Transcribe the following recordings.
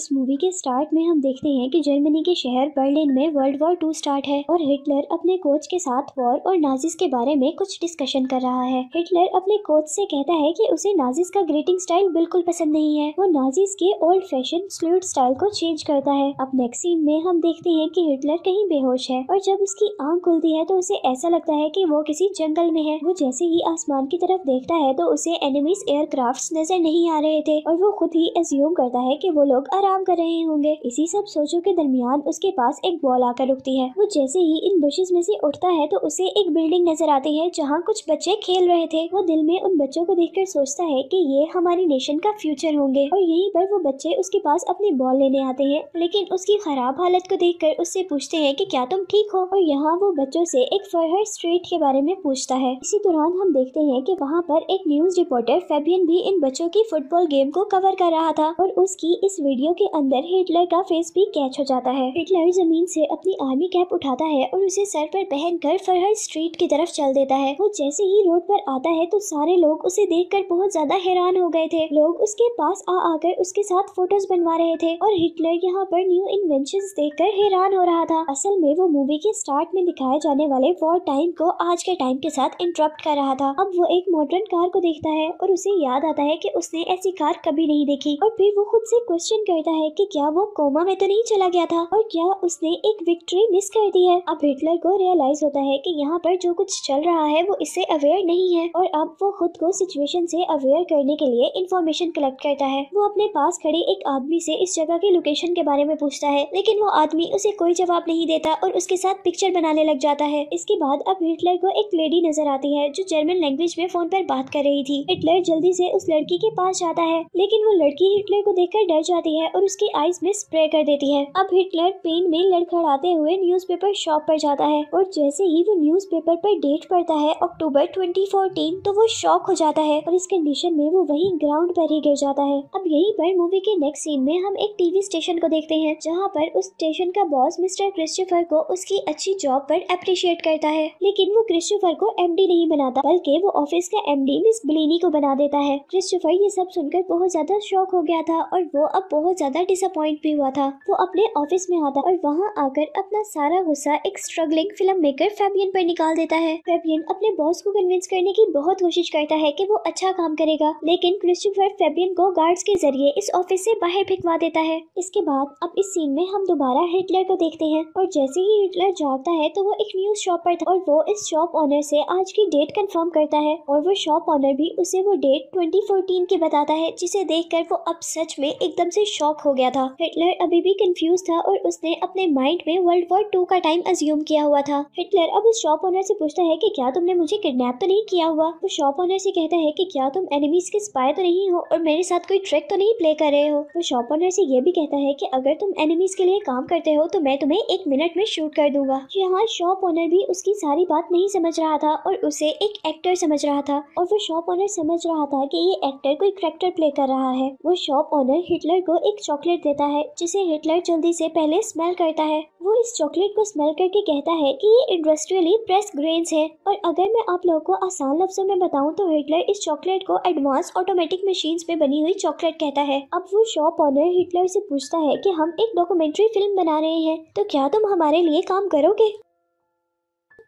इस मूवी के स्टार्ट में हम देखते हैं कि जर्मनी के शहर बर्लिन में वर्ल्ड वॉर टू स्टार्ट है और हिटलर अपने कोच के साथ वॉर और नाजिस के बारे में कुछ डिस्कशन कर रहा है हिटलर अपने कोच से कहता है कि उसे नाजिस का ग्रीटिंग स्टाइल बिल्कुल पसंद नहीं है वो नाजिस के ओल्ड फैशन स्लूट स्टाइल को चेंज करता है अब नेक्स्ट सीन में हम देखते हैं की हिटलर कहीं बेहोश है और जब उसकी आँख खुलती है तो उसे ऐसा लगता है की वो किसी जंगल में है वो जैसे ही आसमान की तरफ देखता है तो उसे एनिमीज एयरक्राफ्ट नजर नहीं आ रहे थे और वो खुद ही एज्यूम करता है की वो लोग आराम आराम कर रहे होंगे इसी सब सोचों के दरमियान उसके पास एक बॉल आकर रुकती है वो जैसे ही इन बुशेस में से उठता है तो उसे एक बिल्डिंग नजर आती है जहाँ कुछ बच्चे खेल रहे थे वो दिल में उन बच्चों को देख सोचता है की ये हमारे नेशन का फ्यूचर होंगे और यही पर वो बच्चे उसके पास अपनी बॉल लेने आते हैं लेकिन उसकी खराब हालत को देख उससे पूछते हैं की क्या तुम ठीक हो और यहाँ वो बच्चों से एक फरहर स्ट्रीट के बारे में पूछता है इसी दौरान हम देखते हैं कि वहाँ पर एक न्यूज रिपोर्टर फेबियन भी इन बच्चों की फुटबॉल गेम को कवर कर रहा था और उसकी इस वीडियो गोलियों के अंदर हिटलर का फेस भी कैच हो जाता है हिटलर जमीन से अपनी आर्मी कैप उठाता है और उसे सर पर पहनकर फरहर स्ट्रीट की तरफ चल देता है वो जैसे ही रोड पर आता है तो सारे लोग उसे देखकर बहुत ज्यादा हैरान हो गए थे लोग उसके पास आ आकर उसके साथ फोटोज बनवा रहे थे और हिटलर यहाँ पर न्यू इन्वेंशन देख कर हैरान हो रहा था असल में वो मूवी के स्टार्ट में दिखाए जाने वाले वॉर टाइम को आज के टाइम के साथ इंटरप्ट कर रहा था अब वो एक मॉडर्न कार को देखता है और उसे याद आता है की उसने ऐसी कार कभी नहीं देखी और फिर वो खुद से क्वेश्चन कर करता है कि क्या वो कोमा में तो नहीं चला गया था और क्या उसने एक विक्ट्री मिस कर दी है अब हिटलर को रियलाइज होता है कि यहाँ पर जो कुछ चल रहा है वो इससे अवेयर नहीं है और अब वो खुद को सिचुएशन से अवेयर करने के लिए इन्फॉर्मेशन कलेक्ट करता है वो अपने पास खड़े एक आदमी से इस जगह के लोकेशन के बारे में पूछता है लेकिन वो आदमी उसे कोई जवाब नहीं देता और उसके साथ पिक्चर बनाने लग जाता है इसके बाद अब हिटलर को एक लेडी नजर आती है जो जर्मन लैंग्वेज में फोन पर बात कर रही थी हिटलर जल्दी से उस लड़की के पास जाता है लेकिन वो लड़की हिटलर को देखकर डर जाती है और उसकी आईज में स्प्रे कर देती है अब हिटलर पेन में लड़खड़ाते हुए न्यूज़पेपर शॉप पर जाता है और जैसे ही वो न्यूज़पेपर पर डेट पड़ता है अक्टूबर 2014 तो वो शॉक हो जाता है और इस कंडीशन में वो वही ग्राउंड पर ही गिर जाता है अब यही पर मूवी के नेक्स्ट सीन में हम एक टीवी स्टेशन को देखते हैं जहाँ पर उस स्टेशन का बॉस मिस्टर क्रिस्टोफर को उसकी अच्छी जॉब पर अप्रिशिएट करता है लेकिन वो क्रिस्टोफर को एम नहीं बनाता बल्कि वो ऑफिस का एम मिस ब्लीनी को बना देता है क्रिस्टोफर ये सब सुनकर बहुत ज्यादा शौक हो गया था और वो अब बहुत ज़्यादा डिसअपॉइंट भी हुआ था वो अपने ऑफिस में आता और वहाँ आकर अपना सारा गुस्सा एक स्ट्रगलिंग फिल्म मेकर फेबियन पर निकाल देता है फेबियन अपने बॉस को कन्विंस करने की बहुत कोशिश करता है की वो अच्छा काम करेगा लेकिन क्रिस्टोफर फेबियन को गार्ड्स के जरिए इस ऑफिस ऐसी बाहर फेंकवा देता है इसके बाद अब इस सीन में हम दोबारा हिटलर को देखते हैं और जैसे ही हिटलर जागता है तो वो एक न्यूज शॉप पर था और वो इस शॉप ऑनर से आज की डेट कंफर्म करता है और वो शॉप ऑनर भी उसे वो डेट 2014 की बताता है जिसे देखकर वो अब सच में एकदम से शॉप शॉक हो गया था हिटलर अभी भी कंफ्यूज था और उसने अपने माइंड में वर्ल्ड वॉर टू का टाइम अज्यूम किया हुआ था हिटलर अब उस शॉप ओनर से पूछता है कि क्या तुमने मुझे किडनैप तो नहीं किया हुआ वो शॉप ओनर से कहता है कि क्या तुम एनिमीज के स्पाई तो नहीं हो और मेरे साथ कोई ट्रिक तो नहीं प्ले कर रहे हो वो शॉप ओनर से ये भी कहता है की अगर तुम एनिमीज के लिए काम करते हो तो मैं तुम्हें एक मिनट में शूट कर दूंगा यहाँ शॉप ओनर भी उसकी सारी बात नहीं समझ रहा था और उसे एक एक्टर समझ रहा था और वो शॉप ओनर समझ रहा था की ये एक्टर कोई करेक्टर प्ले कर रहा है वो शॉप ओनर हिटलर को एक एक चॉकलेट देता है जिसे हिटलर जल्दी से पहले स्मेल करता है वो इस चॉकलेट को स्मेल करके कहता है कि ये इंडस्ट्रियली प्रेस ग्रेन्स है और अगर मैं आप लोगों को आसान लफ्जों में बताऊं तो हिटलर इस चॉकलेट को एडवांस ऑटोमेटिक मशीन में बनी हुई चॉकलेट कहता है अब वो शॉप ऑनर हिटलर ऐसी पूछता है की हम एक डॉक्यूमेंट्री फिल्म बना रहे हैं तो क्या तुम हमारे लिए काम करोगे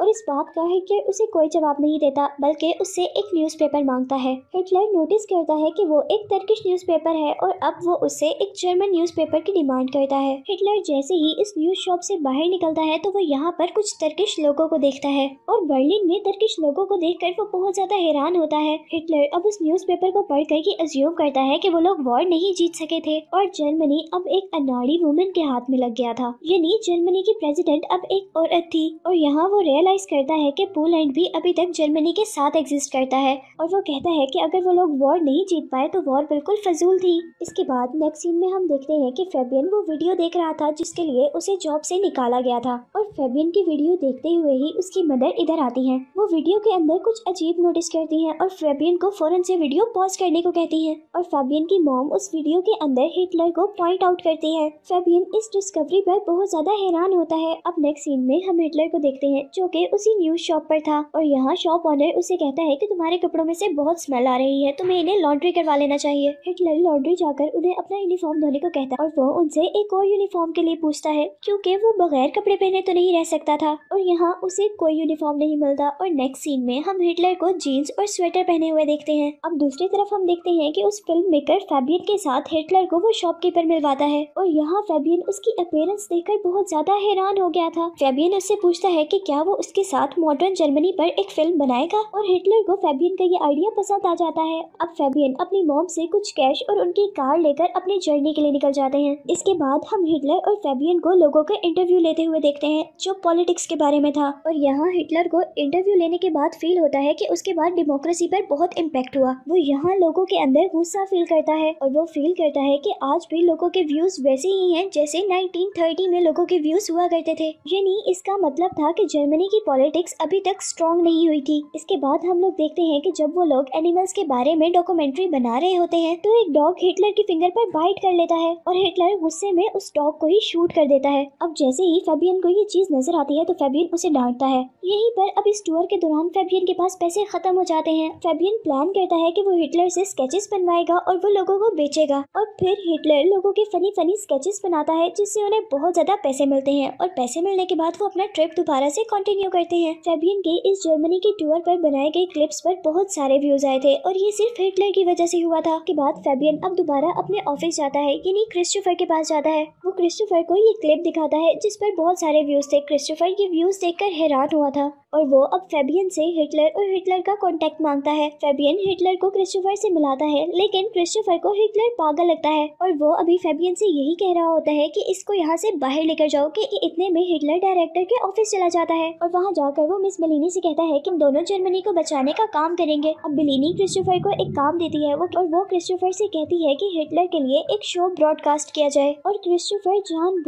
और इस बात का है कि उसे कोई जवाब नहीं देता बल्कि उससे एक न्यूज़पेपर मांगता है हिटलर नोटिस करता है कि वो एक तर्किश न्यूज़पेपर है और अब वो उससे एक जर्मन न्यूज़पेपर की डिमांड करता है हिटलर जैसे ही इस न्यूज़ शॉप से बाहर निकलता है तो वो यहाँ पर कुछ तर्किश लोगों को देखता है और बर्लिन में तर्किश लोगों को कर वो बहुत ज़्यादा हैरान होता है हिटलर अब उस पेपर को पढ़ कर अज्यूम करता है की वो लोग वॉर नहीं जीत सके थे और जर्मनी अब एक अनाड़ी वुमेन के हाथ में लग गया था यानी जर्मनी की प्रेजिडेंट अब एक औरत थी और यहाँ वो रियल रियलाइज करता है कि पोलैंड भी अभी तक जर्मनी के साथ एग्जिस्ट करता है और वो कहता है कि अगर वो लोग वॉर नहीं जीत पाए तो वॉर बिल्कुल फजूल थी इसके बाद नेक्स्ट सीन में हम देखते हैं कि फेबियन वो वीडियो देख रहा था जिसके लिए उसे जॉब से निकाला गया था और फेबियन की वीडियो देखते हुए ही उसकी मदर इधर आती है वो वीडियो के अंदर कुछ अजीब नोटिस करती है और फेबियन को फौरन से वीडियो पॉज करने को कहती है और फेबियन की मॉम उस वीडियो के अंदर हिटलर को पॉइंट आउट करती है फेबियन इस डिस्कवरी पर बहुत ज्यादा हैरान होता है अब नेक्स्ट सीन में हम हिटलर को देखते हैं जो कि देर उसी न्यूज शॉप पर था और यहाँ शॉप ऑनर उसे कहता है कि तुम्हारे कपड़ों में से बहुत स्मेल आ रही है तुम्हें इन्हें लॉन्ड्री करवा लेना चाहिए हिटलर लॉन्ड्री जाकर उन्हें अपना यूनिफॉर्म धोने को कहता है और वो उनसे एक और यूनिफॉर्म के लिए पूछता है क्योंकि वो बगैर कपड़े पहने तो नहीं रह सकता था और यहाँ उसे कोई यूनिफॉर्म नहीं मिलता और नेक्स्ट सीन में हम हिटलर को जीन्स और स्वेटर पहने हुए देखते हैं अब दूसरी तरफ हम देखते हैं की उस फिल्म मेकर फेबियन के साथ हिटलर को वो शॉपकीपर मिलवाता है और यहाँ फेबियन उसकी अपेयरेंस देखकर बहुत ज्यादा हैरान हो गया था फेबियन उससे पूछता है की क्या वो यूएस के साथ मॉडर्न जर्मनी पर एक फिल्म बनाएगा और हिटलर को फेबियन का ये आइडिया पसंद आ जाता है अब फेबियन अपनी मोम से कुछ कैश और उनकी कार लेकर अपनी जर्नी के लिए निकल जाते हैं इसके बाद हम हिटलर और फेबियन को लोगों का इंटरव्यू लेते हुए देखते हैं जो पॉलिटिक्स के बारे में था और यहाँ हिटलर को इंटरव्यू लेने के बाद फील होता है की उसके बाद डेमोक्रेसी पर बहुत इम्पेक्ट हुआ वो यहाँ लोगों के अंदर गुस्सा फील करता है और वो फील करता है की आज भी लोगों के व्यूज वैसे ही है जैसे नाइनटीन में लोगों के व्यूज हुआ करते थे यानी इसका मतलब था कि जर्मनी की पॉलिटिक्स अभी तक स्ट्रॉन्ग नहीं हुई थी इसके बाद हम लोग देखते हैं कि जब वो लोग एनिमल्स के बारे में डॉक्यूमेंट्री बना रहे होते हैं तो एक डॉग हिटलर की फिंगर पर बाइट कर लेता है और हिटलर गुस्से में उस डॉग को ही शूट कर देता है अब जैसे ही फेबियन को ये चीज नजर आती है तो फेबियन उसे डांटता है यही पर अब इस टूर के दौरान फेबियन के पास पैसे खत्म हो जाते हैं फेबियन प्लान करता है की वो हिटलर ऐसी स्केचेस बनवाएगा और वो लोगो को बेचेगा और फिर हिटलर लोगो के फनी फनी स्केचेस बनाता है जिससे उन्हें बहुत ज्यादा पैसे मिलते हैं और पैसे मिलने के बाद वो अपना ट्रिप दोबारा से कंटिन्यू कंटिन्यू करते हैं फेबियन के इस जर्मनी के टूर पर बनाए गए क्लिप्स पर बहुत सारे व्यूज आए थे और ये सिर्फ हिटलर की वजह से हुआ था के बाद फेबियन अब दोबारा अपने ऑफिस जाता है यानी क्रिस्टोफर के पास जाता है वो क्रिस्टोफर को ये क्लिप दिखाता है जिस पर बहुत सारे व्यूज थे क्रिस्टोफर ये व्यूज देख हैरान हुआ था और वो अब फेबियन से हिटलर और हिटलर का कॉन्टेक्ट मांगता है फेबियन हिटलर को क्रिस्टोफर से मिलाता है लेकिन क्रिस्टोफर को हिटलर पागल लगता है और वो अभी फेबियन से यही कह रहा होता है कि इसको यहाँ से बाहर लेकर जाओ कि इतने में हिटलर डायरेक्टर के ऑफिस चला जाता है और वहाँ जाकर वो मिस बलिनी से कहता है की दोनों जर्मनी को बचाने का काम करेंगे अब बिलिनी क्रिस्टोफर को एक काम देती है और वो क्रिस्टोफर से कहती है की हिटलर के लिए एक शो ब्रॉडकास्ट किया जाए और क्रिस्टोफर जान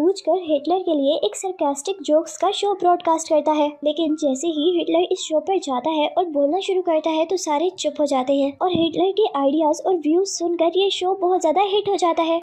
हिटलर के लिए एक सरकास्टिक जोक्स का शो ब्रॉडकास्ट करता है लेकिन जैसे ही हिटलर इस शो पर जाता है और बोलना शुरू करता है तो सारे चुप हो जाते हैं और हिटलर के आइडियाज और व्यूज सुनकर ये शो बहुत ज्यादा हिट हो जाता है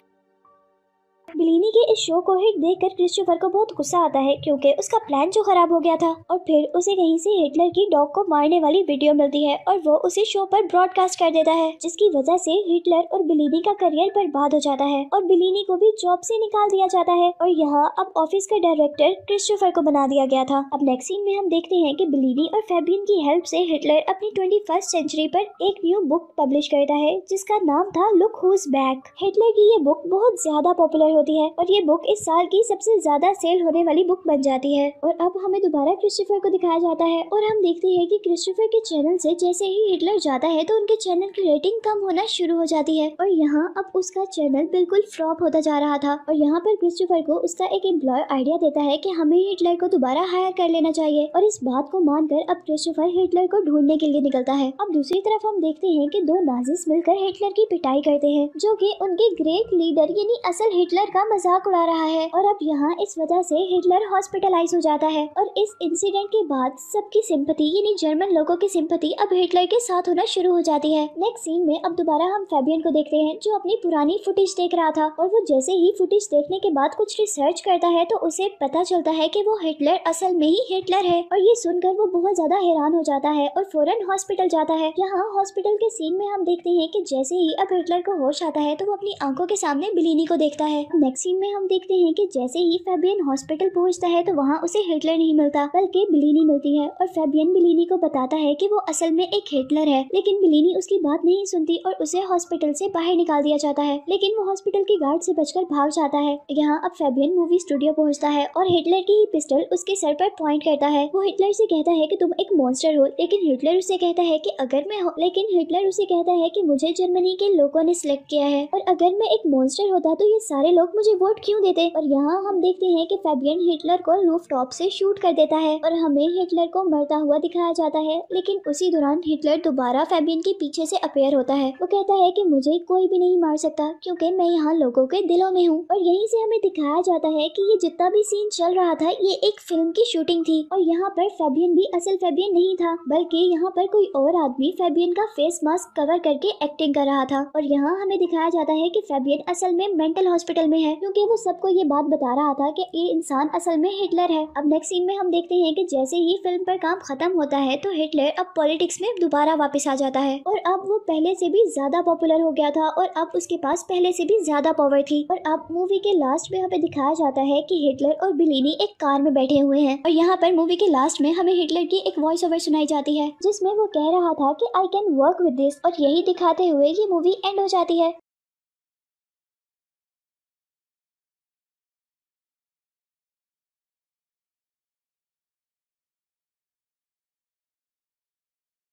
बिलिनी के इस शो को हिट देखकर क्रिस्टोफर को बहुत गुस्सा आता है क्योंकि उसका प्लान जो खराब हो गया था और फिर उसे कहीं से हिटलर की डॉग को मारने वाली वीडियो मिलती है और वो उसे शो पर ब्रॉडकास्ट कर देता है जिसकी वजह से हिटलर और बिलिनी का करियर बर्बाद हो जाता है और बिलिनी को भी जॉब से निकाल दिया जाता है और यहाँ अब ऑफिस का डायरेक्टर क्रिस्टोफर को बना दिया गया था अब नेक्स्ट सीन में हम देखते हैं की बिलिनी और फेबियन की हेल्प से हिटलर अपनी ट्वेंटी सेंचुरी पर एक न्यू बुक पब्लिश करता है जिसका नाम था लुक हुज बैक हिटलर की ये बुक बहुत ज्यादा पॉपुलर होती है और ये बुक इस साल की सबसे ज्यादा सेल होने वाली बुक बन जाती है और अब हमें दोबारा क्रिस्टोफर को दिखाया जाता है और हम देखते हैं कि क्रिस्टोफर के चैनल से जैसे ही हिटलर जाता है तो उनके चैनल की रेटिंग कम होना शुरू हो जाती है और यहाँ अब उसका चैनल बिल्कुल फ्लॉप होता जा रहा था और यहाँ पर क्रिस्टोफर को उसका एक एम्प्लॉय आइडिया देता है की हमें हिटलर को दोबारा हायर कर लेना चाहिए और इस बात को मानकर अब क्रिस्टोफर हिटलर को ढूंढने के लिए निकलता है अब दूसरी तरफ हम देखते हैं की दो नाजिस मिलकर हिटलर की पिटाई करते हैं जो की उनके ग्रेट लीडर यानी असल हिटलर हिटलर का मजाक उड़ा रहा है और अब यहाँ इस वजह से हिटलर हॉस्पिटलाइज हो जाता है और इस इंसिडेंट के बाद सबकी सिंपति यानी जर्मन लोगों की सिंपति अब हिटलर के साथ होना शुरू हो जाती है नेक्स्ट सीन में अब दोबारा हम फेबियन को देखते हैं जो अपनी पुरानी फुटेज देख रहा था और वो जैसे ही फुटेज देखने के बाद कुछ रिसर्च करता है तो उसे पता चलता है की वो हिटलर असल में ही हिटलर है और ये सुनकर वो बहुत ज्यादा हैरान हो जाता है और फौरन हॉस्पिटल जाता है यहाँ हॉस्पिटल के सीन में हम देखते हैं की जैसे ही अब हिटलर को होश आता है तो वो अपनी आंखों के सामने बिलीनी को देखता है सीन में हम देखते हैं कि जैसे ही फेबियन हॉस्पिटल पहुंचता है तो वहाँ उसे हिटलर नहीं मिलता बल्कि बिलीनी मिलती है और फेबियन बिलीनी को बताता है कि वो असल में एक हिटलर है लेकिन बिलीनी उसकी बात नहीं सुनती और उसे हॉस्पिटल से बाहर निकाल दिया जाता है लेकिन वो हॉस्पिटल के गार्ड से बचकर भाग जाता है यहाँ अब फेबियन मूवी स्टूडियो पहुँचता है और हिटलर की ही पिस्टल उसके सर पर पॉइंट करता है वो हिटलर से कहता है कि तुम एक मॉन्स्टर हो लेकिन हिटलर उसे कहता है कि अगर मैं हो लेकिन हिटलर उसे कहता है कि मुझे जर्मनी के लोगों ने सिलेक्ट किया है और अगर मैं एक मॉन्स्टर होता तो ये सारे लोग लोग मुझे वोट क्यों देते और यहाँ हम देखते हैं कि फेबियन हिटलर को रूफ टॉप से शूट कर देता है और हमें हिटलर को मरता हुआ दिखाया जाता है लेकिन उसी दौरान हिटलर दोबारा फेबियन के पीछे से अपेयर होता है वो कहता है कि मुझे कोई भी नहीं मार सकता क्योंकि मैं यहाँ लोगों के दिलों में हूँ और यहीं से हमें दिखाया जाता है कि ये जितना भी सीन चल रहा था ये एक फिल्म की शूटिंग थी और यहाँ पर फेबियन भी असल फेबियन नहीं था बल्कि यहाँ पर कोई और आदमी फेबियन का फेस मास्क कवर करके एक्टिंग कर रहा था और यहाँ हमें दिखाया जाता है की फेबियन असल में मेंटल हॉस्पिटल में में है क्योंकि वो सबको ये बात बता रहा था कि ये इंसान असल में हिटलर है अब नेक्स्ट सीन में हम देखते हैं कि जैसे ही फिल्म पर काम खत्म होता है तो हिटलर अब पॉलिटिक्स में दोबारा वापस आ जाता है और अब वो पहले से भी ज्यादा पॉपुलर हो गया था और अब उसके पास पहले से भी ज्यादा पावर थी और अब मूवी के लास्ट में हमें दिखाया जाता है की हिटलर और बिलीनी एक कार में बैठे हुए हैं और यहाँ पर मूवी के लास्ट में हमें हिटलर की एक वॉइस ओवर सुनाई जाती है जिसमे वो कह रहा था की I can work with this और यही दिखाते हुए ये मूवी एंड हो जाती है